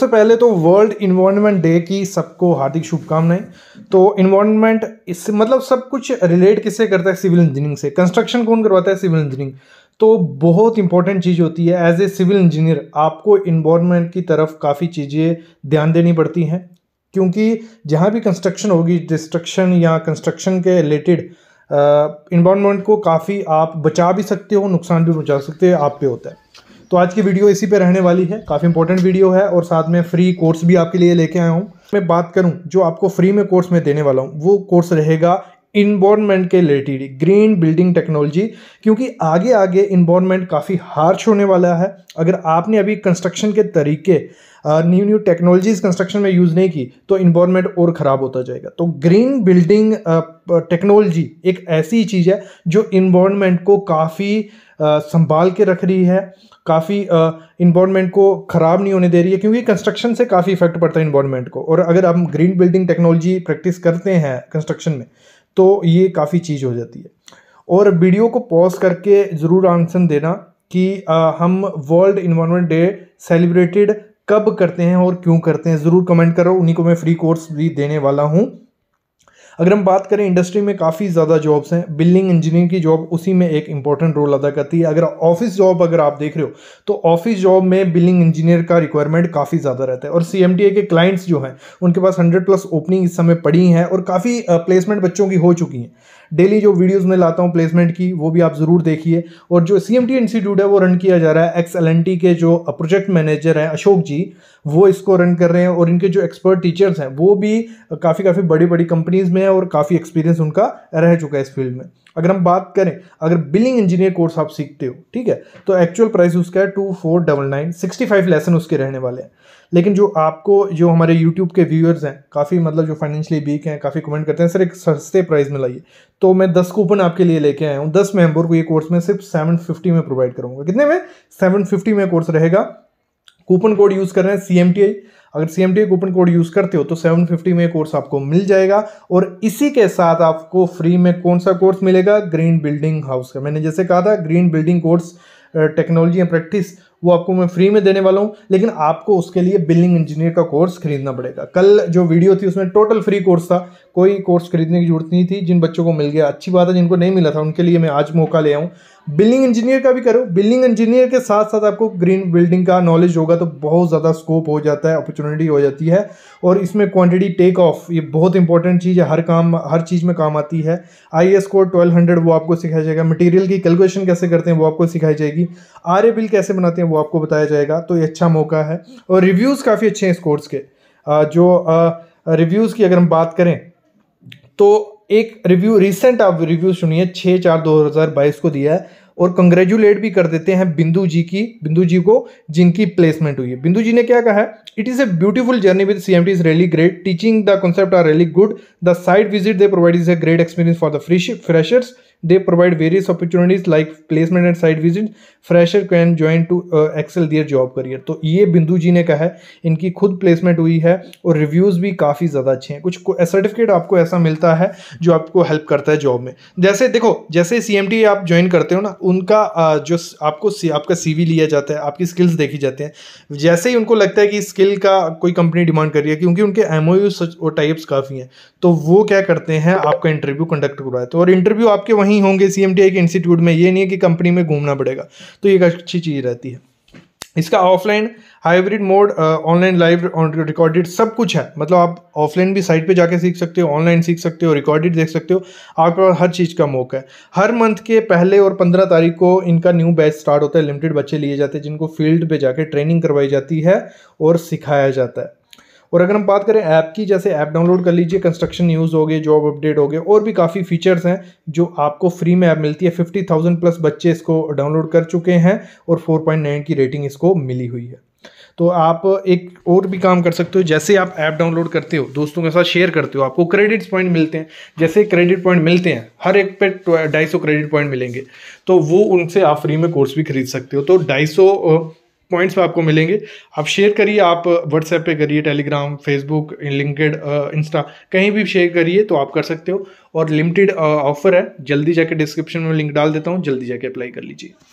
सबसे पहले तो वर्ल्ड इन्वायरमेंट डे की सबको हार्दिक शुभकामनाएं तो इन्वायरमेंट इससे मतलब सब कुछ रिलेट किससे करता है सिविल इंजीनियरिंग से कंस्ट्रक्शन कौन करवाता है सिविल इंजीनियरिंग तो बहुत इंपॉर्टेंट चीज़ होती है एज ए सिविल इंजीनियर आपको इन्वायरमेंट की तरफ काफ़ी चीज़ें ध्यान देनी पड़ती हैं क्योंकि जहाँ भी कंस्ट्रक्शन होगी डिस्ट्रक्शन या कंस्ट्रक्शन के रिलेटेड इन्वायरमेंट uh, को काफ़ी आप बचा भी सकते हो नुकसान भी पहुँचा सकते हो आप पे होता है तो आज की वीडियो इसी पे रहने वाली है काफ़ी इंपॉर्टेंट वीडियो है और साथ में फ्री कोर्स भी आपके लिए लेके आया हूँ मैं बात करूँ जो आपको फ्री में कोर्स में देने वाला हूँ वो कोर्स रहेगा इन्वायरमेंट के रिलेटेड ग्रीन बिल्डिंग टेक्नोलॉजी क्योंकि आगे आगे इन्वायरमेंट काफ़ी हार्श होने वाला है अगर आपने अभी कंस्ट्रक्शन के तरीके न्यू न्यू टेक्नोलॉजीज कंस्ट्रक्शन में यूज़ नहीं की तो इन्वायरमेंट और ख़राब होता जाएगा तो ग्रीन बिल्डिंग टेक्नोलॉजी एक ऐसी चीज़ है जो इन्वायरमेंट को काफ़ी संभाल के रख रही है काफ़ी इन्वायरमेंट को ख़राब नहीं होने दे रही है क्योंकि कंस्ट्रक्शन से काफ़ी इफेक्ट पड़ता है इन्वायरमेंट को और अगर हम ग्रीन बिल्डिंग टेक्नोलॉजी प्रैक्टिस करते हैं कंस्ट्रक्शन में तो ये काफ़ी चीज़ हो जाती है और वीडियो को पॉज करके ज़रूर आंसर देना कि आ, हम वर्ल्ड इन्वायरमेंट डे सेलिब्रेटेड कब करते हैं और क्यों करते हैं ज़रूर कमेंट करो उन्हीं को मैं फ्री कोर्स भी देने वाला हूँ अगर हम बात करें इंडस्ट्री में काफ़ी ज़्यादा जॉब्स हैं बिल्डिंग इंजीनियर की जॉब उसी में एक इंपॉर्टेंट रोल अदा करती है अगर ऑफिस जॉब अगर आप देख रहे हो तो ऑफिस जॉब में बिल्डिंग इंजीनियर का रिक्वायरमेंट काफ़ी ज़्यादा रहता है और सी के क्लाइंट्स जो हैं उनके पास हंड्रेड प्लस ओपनिंग इस समय पड़ी हैं और काफ़ी प्लेसमेंट बच्चों की हो चुकी हैं डेली जो वीडियोज़ में लाता हूँ प्लेसमेंट की वो भी आप ज़रूर देखिए और जो सी इंस्टीट्यूट है वो रन किया जा रहा है एक्स एल के जो प्रोजेक्ट मैनेजर हैं अशोक जी वो इसको रन कर रहे हैं और इनके जो एक्सपर्ट टीचर्स हैं वो भी काफ़ी काफ़ी बड़ी बड़ी कंपनीज़ में है और काफ़ी एक्सपीरियंस उनका रह चुका है इस फील्ड में अगर हम बात करें अगर बिलिंग इंजीनियर कोर्स आप सीखते हो ठीक है तो एक्चुअल प्राइस उसका है two four double nine sixty five लेसन उसके रहने वाले हैं लेकिन जो आपको जो हमारे यूट्यूब के व्यूअर्स हैं काफ़ी मतलब जो फाइनेंशियली वीक हैं काफ़ी कमेंट करते हैं सर एक सस्ते प्राइस में लाइए तो मैं दस कूपन आपके लिए लेके आया हूँ दस मेम्बर को ये कोर्स में सिर्फ सेवन फिफ्टी में प्रोवाइड करूँगा कितने में सेवन फिफ्टी में कोर्स रहेगा कूपन कोड यूज़ कर रहे हैं सी एम टी आई अगर C M coupon code use करते हो तो 750 में कोर्स आपको मिल जाएगा और इसी के साथ आपको फ्री में कौन सा कोर्स मिलेगा ग्रीन बिल्डिंग हाउस का मैंने जैसे कहा था green building course technology and practice वो आपको मैं फ्री में देने वाला हूँ लेकिन आपको उसके लिए बिल्डिंग इंजीनियर का कोर्स खरीदना पड़ेगा कल जो वीडियो थी उसमें टोटल फ्री कोर्स था कोई कोर्स खरीदने की जरूरत नहीं थी जिन बच्चों को मिल गया अच्छी बात है जिनको नहीं मिला था उनके लिए मैं आज मौका ले आऊँ बिल्डिंग इंजीनियर का भी करो बिल्डिंग इंजीनियर के साथ साथ आपको ग्रीन बिल्डिंग का नॉलेज होगा तो बहुत ज़्यादा स्कोप हो जाता है अपॉर्चुनिटी हो जाती है और इसमें क्वांटिटी टेक ऑफ ये बहुत इंपॉर्टेंट चीज़ है हर काम हर चीज़ में काम आती है I S code twelve hundred वो आपको सिखाया जाएगा मटेरियल की कैलकुलेशन कैसे करते हैं वो आपको सिखाई जाएगी आर ए बिल कैसे बनाते हैं वो आपको बताया जाएगा तो ये अच्छा मौका है और रिव्यूज़ काफ़ी अच्छे हैं इस कोर्स के जो रिव्यूज़ की अगर हम बात करें तो एक रिव्यू रिसेंट आप रिव्यू सुनिए छः चार दो हज़ार बाईस को दिया है और कंग्रेचुलेट भी कर देते हैं बिंदु जी की बिंदु जी को जिनकी प्लेसमेंट हुई है बिंदु जी ने क्या कहा है it is a beautiful journey with C M T is really great teaching the concept are really good the side visit they provide is a great experience for the freshers They provide various opportunities like placement and side visit. Fresher can join to uh, excel their job career. तो ये बिंदु जी ने कहा है इनकी खुद placement हुई है और रिव्यूज़ भी काफ़ी ज़्यादा अच्छे हैं कुछ सर्टिफिकेट आपको ऐसा मिलता है जो आपको हेल्प करता है जॉब में जैसे देखो जैसे सी आप ज्वाइन करते हो ना उनका जो आपको आपका सी वी लिया जाता है आपकी स्किल्स देखी जाती हैं जैसे ही उनको लगता है कि स्किल का कोई कंपनी डिमांड कर रही है क्योंकि उनके एम और टाइप्स काफ़ी हैं तो वो क्या करते हैं आपका इंटरव्यू कंडक्ट करवाते हैं और इंटरव्यू आपके वहीं नहीं होंगे सी सीएमटीआई के इंस्टीट्यूट में ये नहीं है कि कंपनी में घूमना पड़ेगा तो ये एक अच्छी चीज़ रहती है इसका offline hybrid mode online live recorded सब कुछ है मतलब आप ऑफलाइन भी साइट पे जाके सीख सकते हो ऑनलाइन सीख सकते हो रिकॉर्डेड देख सकते हो आपके पास हर चीज़ का मौका है हर मंथ के पहले और पंद्रह तारीख को इनका न्यू बैच स्टार्ट होता है लिमिटेड बच्चे लिए जाते हैं जिनको फील्ड पे जाके ट्रेनिंग करवाई जाती है और सिखाया जाता है और अगर हम बात करें ऐप की जैसे ऐप डाउनलोड कर लीजिए कंस्ट्रक्शन न्यूज़ हो गए जॉब अपडेट हो गए और भी काफ़ी फीचर्स हैं जो आपको फ्री में ऐप मिलती है फिफ्टी थाउजेंड प्लस बच्चे इसको डाउनलोड कर चुके हैं और फोर पॉइंट नाइन की रेटिंग इसको मिली हुई है तो आप एक और भी काम कर सकते हो जैसे आप ऐप डाउनलोड करते हो दोस्तों के साथ शेयर करते हो आपको क्रेडिट्स पॉइंट मिलते हैं जैसे क्रेडिट पॉइंट मिलते हैं हर एक पे ढाई सौ क्रेडिट पॉइंट मिलेंगे तो वो उनसे आप फ्री में कोर्स भी खरीद सकते हो तो ढाई सौ पॉइंट्स पे आपको मिलेंगे आप शेयर करिए आप व्हाट्सएप पे करिए टेलीग्राम फेसबुक लिंकड इंस्टा कहीं भी शेयर करिए तो आप कर सकते हो और लिमिटेड ऑफर है जल्दी जाके डिस्क्रिप्शन में लिंक डाल देता हूँ जल्दी जाके अप्लाई कर लीजिए